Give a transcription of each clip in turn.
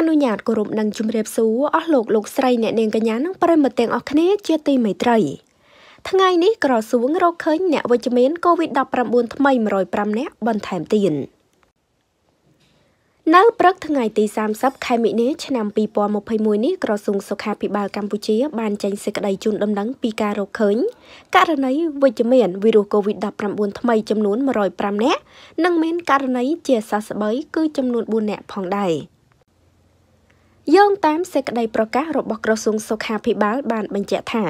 អនុញ្ញាតគោរពនិងជម្រាបសួរអស់លោកលោកស្រីអ្នកនាងកញ្ញានិងប្រិមត្តទាំងអស់គ្នាជាទីមេត្រីថ្ងៃនេះក្រសួងរកឃើញអ្នកវិជ្ជមាន COVID-19 ថ្មី105នាក់បន្ថែមទៀតនៅព្រឹកថ្ងៃទី30ខែមិនិនាឆ្នាំ2021នេះក្រសួងសុខាភិបាលកម្ពុជាបានចេញសេចក្តីជូនដំណឹងពីការរកឃើញករណីវិជ្ជមានវីរុស COVID-19 ថ្មីចំនួន105នាក់និងមានករណីជាសះស្បើយគឺចំនួន4នាក់ផងដែរ។យោងតាមសេចក្តីប្រកាសរបស់ក្រសួងសុខាភិបាល បានបញ្ជាក់ថា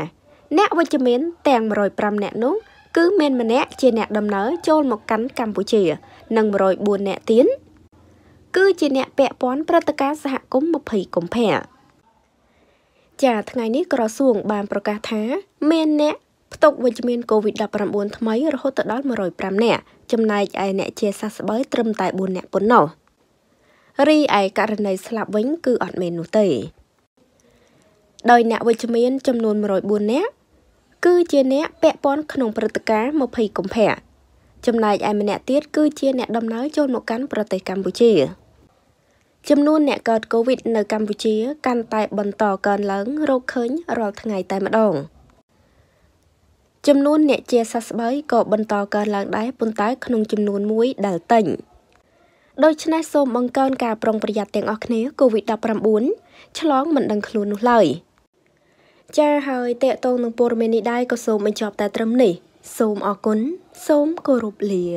អ្នកវិជ្ជមានទាំង105អ្នកនោះគឺមានម្នាក់ជាអ្នកដំណើរចូលមកកាន់កម្ពុជា និង104អ្នកទៀតគឺជាអ្នកពាក់ព័ន្ធព្រឹត្តិការណ៍សហគមន៍20កុម្ភៈចាថ្ងៃនេះក្រសួង បានប្រកាសថាមានអ្នកផ្ទុកវិជ្ជមាន COVID-19 ថ្មីរហូតដល់105អ្នកចំណែកឯអ្នកជាសះស្បើយត្រឹមតែ4អ្នកប៉ុណ្ណោះ។រីឯករណីស្លាប់វិញគឺអត់មែននោះទេដោយអ្នកវិជ្ជមានចំនួន104នាក់គឺជាអ្នកពាក់ព័ន្ធក្នុងព្រឹត្តិការណ៍20កុម្ភៈចំណែកឯម្នាក់ទៀតគឺជាអ្នកដំណើរចូលមកកាន់ប្រទេសកម្ពុជា ចំនួនអ្នកកើតកូវីដនៅកម្ពុជា កាន់តែបន្តកើនឡើងរកឃើញរាល់ថ្ងៃតែម្ដងចំនួនអ្នកជាសះស្បើយក៏បន្តកើនឡើងដែរប៉ុន្តែក្នុងចំនួនមួយដែលតិញ។ដូច្នេះសូមបង្កើនការប្រុងប្រយ័ត្នទាំងអស់គ្នា COVID-19 ឆ្លងមិនដឹងខ្លួននោះឡើយចា៎ហើយតេតងនឹងព័ត៌មាននេះដែរក៏សូមបញ្ចប់តែត្រឹមនេះសូមអរគុណសូមគោរពលា